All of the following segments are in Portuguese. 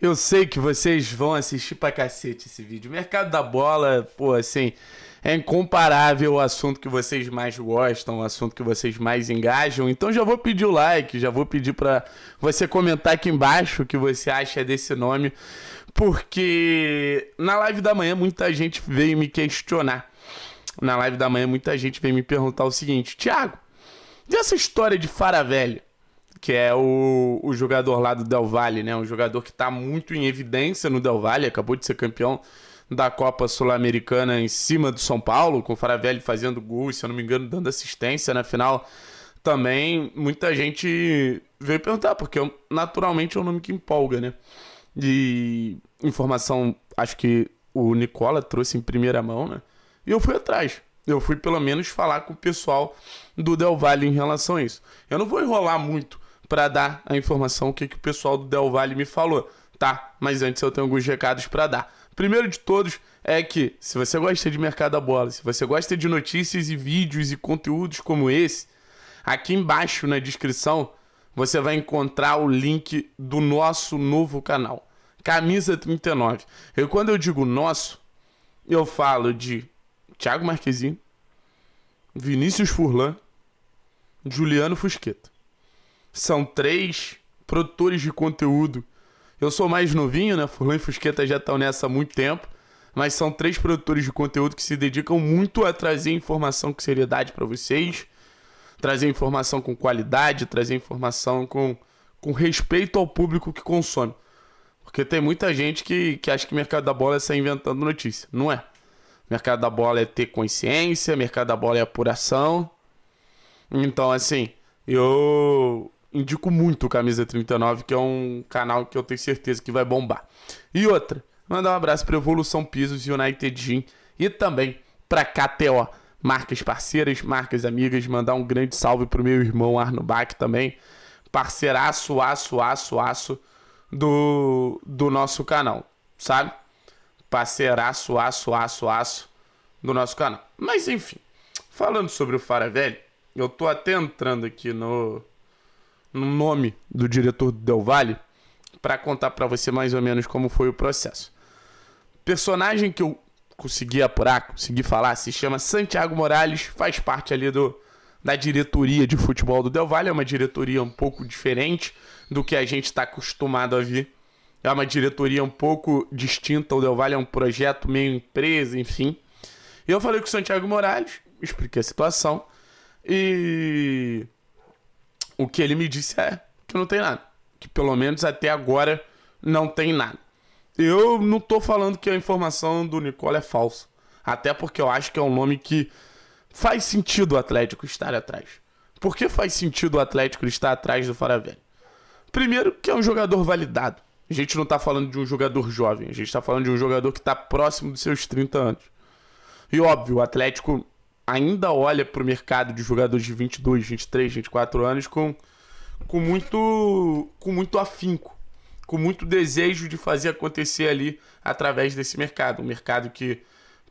Eu sei que vocês vão assistir pra cacete esse vídeo. Mercado da bola, pô, assim, é incomparável o assunto que vocês mais gostam, o assunto que vocês mais engajam. Então já vou pedir o like, já vou pedir pra você comentar aqui embaixo o que você acha desse nome. Porque na live da manhã muita gente veio me questionar. Na live da manhã muita gente veio me perguntar o seguinte: Tiago, e essa história de Fara Velho? que é o, o jogador lá do Del Valle, né? Um jogador que está muito em evidência no Del Valle, acabou de ser campeão da Copa Sul-Americana em cima do São Paulo, com o Faravelli fazendo gol, se eu não me engano, dando assistência na final. Também muita gente veio perguntar, porque naturalmente é um nome que empolga, né? E informação, acho que o Nicola trouxe em primeira mão, né? E eu fui atrás. Eu fui pelo menos falar com o pessoal do Del Valle em relação a isso. Eu não vou enrolar muito, para dar a informação que, que o pessoal do Del Valle me falou, tá? Mas antes eu tenho alguns recados para dar. Primeiro de todos é que se você gosta de mercado da bola, se você gosta de notícias e vídeos e conteúdos como esse, aqui embaixo na descrição você vai encontrar o link do nosso novo canal, Camisa 39. E quando eu digo nosso, eu falo de Thiago Marquezinho, Vinícius Furlan, Juliano Fusqueta são três produtores de conteúdo. Eu sou mais novinho, né? Furlan e Fusqueta já estão nessa há muito tempo. Mas são três produtores de conteúdo que se dedicam muito a trazer informação com seriedade para vocês, trazer informação com qualidade, trazer informação com, com respeito ao público que consome. Porque tem muita gente que, que acha que o mercado da bola é sair inventando notícia. Não é. Mercado da bola é ter consciência, mercado da bola é apuração. Então, assim, eu indico muito o Camisa 39, que é um canal que eu tenho certeza que vai bombar. E outra, mandar um abraço para Evolução Pisos United Gym e também para KTO, marcas parceiras, marcas amigas. Mandar um grande salve para o meu irmão Arno Bach também, parceiraço, aço, aço, aço do, do nosso canal, sabe? Parceiraço, aço, aço, aço do nosso canal. Mas enfim, falando sobre o Fara Velho, eu tô até entrando aqui no, no nome do diretor do Del Valle para contar para você mais ou menos como foi o processo. Personagem que eu consegui apurar, consegui falar, se chama Santiago Morales, faz parte ali do da diretoria de futebol do Del Valle, é uma diretoria um pouco diferente do que a gente está acostumado a ver. É uma diretoria um pouco distinta, o Del Valle é um projeto meio empresa, enfim. E eu falei com o Santiago Morales, expliquei a situação e o que ele me disse é que não tem nada. Que pelo menos até agora não tem nada. Eu não tô falando que a informação do Nicola é falsa. Até porque eu acho que é um nome que faz sentido o Atlético estar atrás. Por que faz sentido o Atlético estar atrás do Faravelli? Primeiro, que é um jogador validado. A gente não tá falando de um jogador jovem, a gente tá falando de um jogador que tá próximo dos seus 30 anos. E óbvio, o Atlético ainda olha para o mercado de jogadores de 22, 23, 24 anos com, com, muito, com muito afinco, com muito desejo de fazer acontecer ali através desse mercado. Um mercado que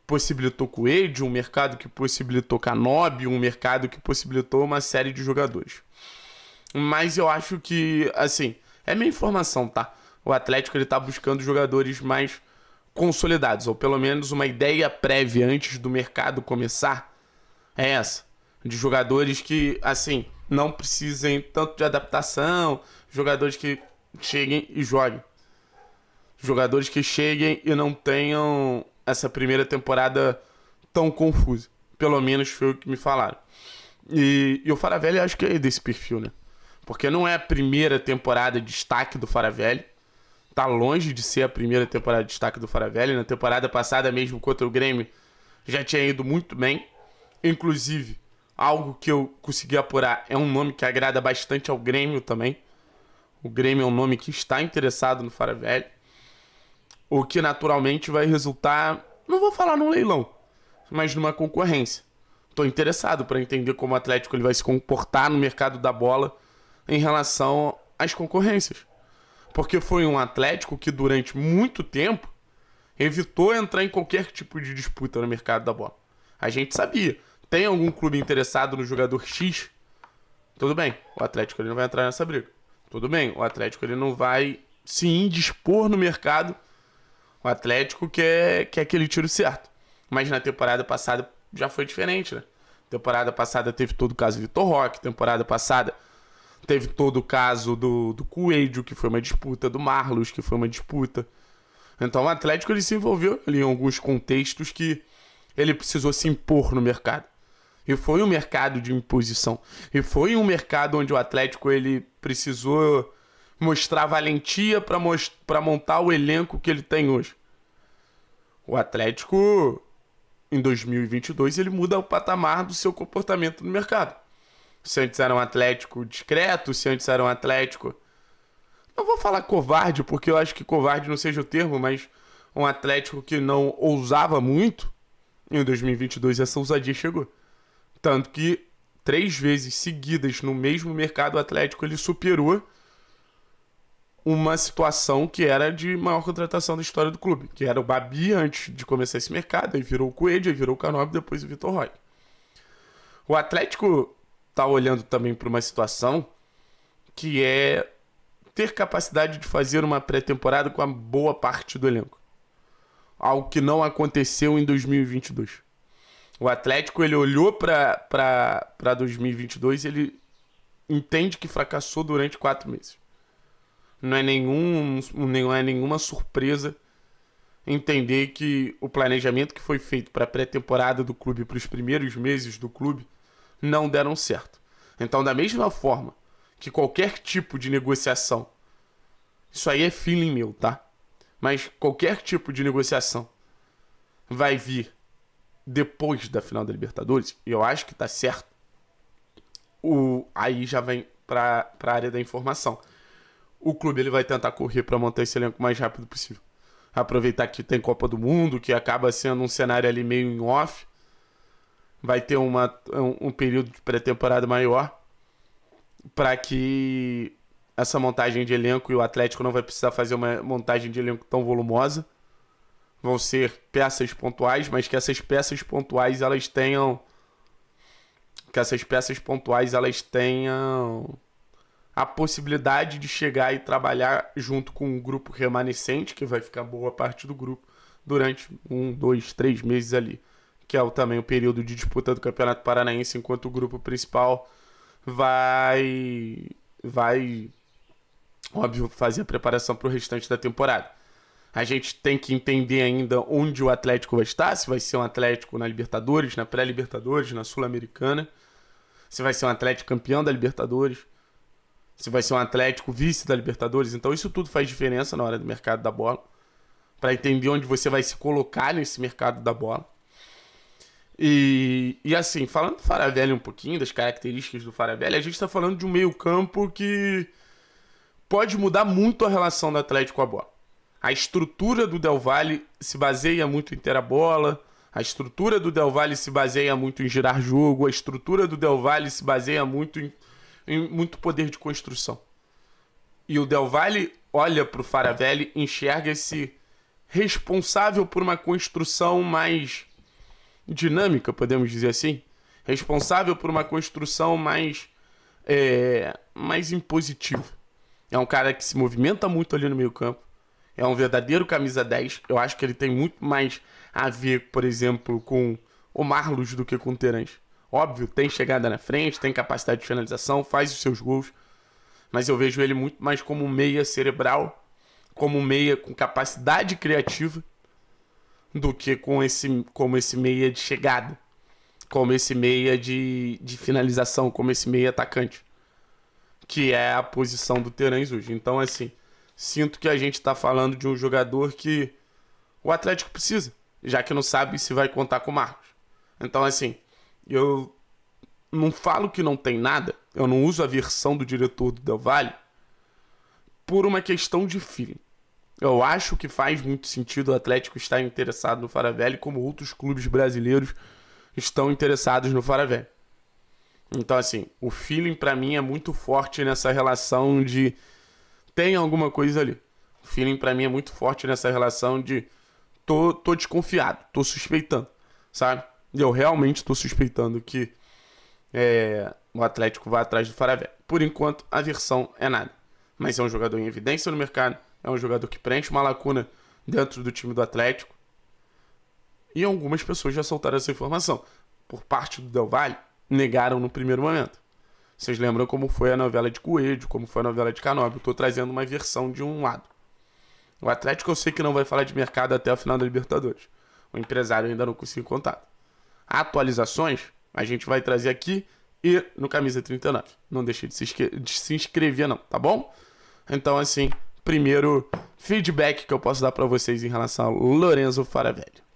possibilitou Coelho, um mercado que possibilitou Canob, um mercado que possibilitou uma série de jogadores. Mas eu acho que, assim, é minha informação, tá? O Atlético ele tá buscando jogadores mais consolidados, ou pelo menos uma ideia prévia antes do mercado começar, é essa. De jogadores que, assim, não precisem tanto de adaptação, jogadores que cheguem e joguem. Jogadores que cheguem e não tenham essa primeira temporada tão confusa. Pelo menos foi o que me falaram. E, e o Faravelli acho que é desse perfil, né? Porque não é a primeira temporada de destaque do Faravelli. Tá longe de ser a primeira temporada de destaque do Faravelli. Na temporada passada mesmo contra o Grêmio já tinha ido muito bem. Inclusive, algo que eu consegui apurar é um nome que agrada bastante ao Grêmio também. O Grêmio é um nome que está interessado no Faravelli. O que naturalmente vai resultar, não vou falar num leilão, mas numa concorrência. Estou interessado para entender como o Atlético ele vai se comportar no mercado da bola em relação às concorrências. Porque foi um Atlético que durante muito tempo evitou entrar em qualquer tipo de disputa no mercado da bola. A gente sabia tem algum clube interessado no jogador X, tudo bem, o Atlético ele não vai entrar nessa briga. Tudo bem, o Atlético ele não vai se indispor no mercado. O Atlético quer, quer aquele tiro certo. Mas na temporada passada já foi diferente, né? Temporada passada teve todo o caso Vitor Roque, temporada passada teve todo o caso do, do Coelho, que foi uma disputa, do Marlos, que foi uma disputa. Então o Atlético ele se envolveu ali em alguns contextos que ele precisou se impor no mercado. E foi um mercado de imposição. E foi um mercado onde o Atlético ele precisou mostrar valentia para most montar o elenco que ele tem hoje. O Atlético, em 2022, ele muda o patamar do seu comportamento no mercado. Se antes era um Atlético discreto, se antes era um Atlético. Não vou falar covarde, porque eu acho que covarde não seja o termo, mas um Atlético que não ousava muito. Em 2022, essa ousadia chegou. Tanto que três vezes seguidas no mesmo mercado atlético ele superou uma situação que era de maior contratação da história do clube, que era o Babi antes de começar esse mercado, aí virou o Coelho, aí virou o Canobi, depois o Vitor Roy. O Atlético tá olhando também para uma situação que é ter capacidade de fazer uma pré-temporada com a boa parte do elenco. Algo que não aconteceu em 2022. O Atlético, ele olhou para 2022 e ele entende que fracassou durante quatro meses. Não é, nenhum, não é nenhuma surpresa entender que o planejamento que foi feito para a pré-temporada do clube, para os primeiros meses do clube, não deram certo. Então, da mesma forma que qualquer tipo de negociação, isso aí é feeling meu, tá? Mas qualquer tipo de negociação vai vir depois da final da Libertadores, e eu acho que tá certo, o, aí já vem para a área da informação. O clube ele vai tentar correr para montar esse elenco o mais rápido possível. Aproveitar que tem Copa do Mundo, que acaba sendo um cenário ali meio em off. Vai ter uma, um, um período de pré-temporada maior para que essa montagem de elenco e o Atlético não vai precisar fazer uma montagem de elenco tão volumosa vão ser peças pontuais, mas que essas peças pontuais elas tenham que essas peças pontuais elas tenham a possibilidade de chegar e trabalhar junto com um grupo remanescente que vai ficar boa parte do grupo durante um, dois, três meses ali, que é o, também o período de disputa do Campeonato Paranaense, enquanto o grupo principal vai vai óbvio fazer a preparação para o restante da temporada. A gente tem que entender ainda onde o Atlético vai estar, se vai ser um Atlético na Libertadores, na pré-Libertadores, na Sul-Americana, se vai ser um Atlético campeão da Libertadores, se vai ser um Atlético vice da Libertadores. Então isso tudo faz diferença na hora do mercado da bola, para entender onde você vai se colocar nesse mercado da bola. E, e assim, falando do Faravelli um pouquinho, das características do Faravelli, a gente está falando de um meio campo que pode mudar muito a relação do Atlético com a bola. A estrutura do Del Valle se baseia muito em ter a bola, a estrutura do Del Valle se baseia muito em girar jogo, a estrutura do Del Valle se baseia muito em, em muito poder de construção. E o Del Valle olha para o Faravelli e enxerga-se responsável por uma construção mais dinâmica, podemos dizer assim, responsável por uma construção mais é, mais impositiva. É um cara que se movimenta muito ali no meio campo, é um verdadeiro camisa 10. Eu acho que ele tem muito mais a ver, por exemplo, com o Marlos do que com o Terence. Óbvio, tem chegada na frente, tem capacidade de finalização, faz os seus gols. Mas eu vejo ele muito mais como um meia cerebral, como um meia com capacidade criativa, do que com esse, como esse meia de chegada, como esse meia de, de finalização, como esse meia atacante, que é a posição do Terãs hoje. Então, assim, sinto que a gente está falando de um jogador que o Atlético precisa, já que não sabe se vai contar com o Marcos. Então, assim, eu não falo que não tem nada, eu não uso a versão do diretor do Del Valle por uma questão de feeling. Eu acho que faz muito sentido o Atlético estar interessado no Faravelli, como outros clubes brasileiros estão interessados no Faravelli. Então, assim, o feeling para mim é muito forte nessa relação de tem alguma coisa ali. O feeling para mim é muito forte nessa relação de tô, tô desconfiado, tô suspeitando, sabe? E eu realmente tô suspeitando que é, o Atlético vai atrás do Faravé. Por enquanto, a versão é nada. Mas é um jogador em evidência no mercado, é um jogador que preenche uma lacuna dentro do time do Atlético. E algumas pessoas já soltaram essa informação. Por parte do Del Valle, negaram no primeiro momento. Vocês lembram como foi a novela de Coelho, como foi a novela de Canóbio. Estou trazendo uma versão de um lado. O Atlético eu sei que não vai falar de mercado até a final da Libertadores. O empresário ainda não conseguiu contato. Atualizações a gente vai trazer aqui e no Camisa 39. Não deixe de se, de se inscrever não, tá bom? Então assim, primeiro feedback que eu posso dar para vocês em relação ao Lorenzo Faravelli.